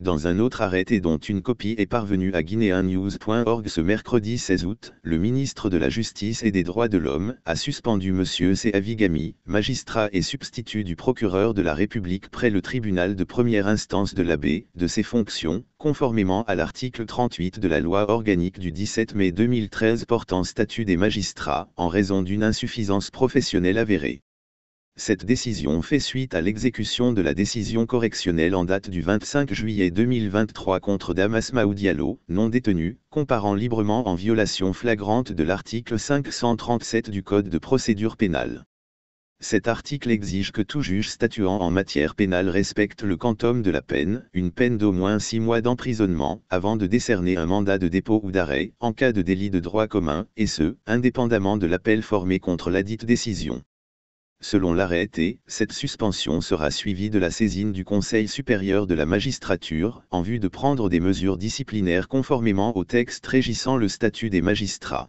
Dans un autre et dont une copie est parvenue à guinéennews.org ce mercredi 16 août, le ministre de la Justice et des Droits de l'Homme a suspendu M. Avigami, magistrat et substitut du procureur de la République près le tribunal de première instance de l'abbé, de ses fonctions, conformément à l'article 38 de la loi organique du 17 mai 2013 portant statut des magistrats, en raison d'une insuffisance professionnelle avérée. Cette décision fait suite à l'exécution de la décision correctionnelle en date du 25 juillet 2023 contre Damas Maoudialo, non détenu, comparant librement en violation flagrante de l'article 537 du Code de procédure pénale. Cet article exige que tout juge statuant en matière pénale respecte le quantum de la peine, une peine d'au moins six mois d'emprisonnement, avant de décerner un mandat de dépôt ou d'arrêt, en cas de délit de droit commun, et ce, indépendamment de l'appel formé contre ladite décision. Selon l'arrêté, cette suspension sera suivie de la saisine du Conseil supérieur de la magistrature, en vue de prendre des mesures disciplinaires conformément au texte régissant le statut des magistrats.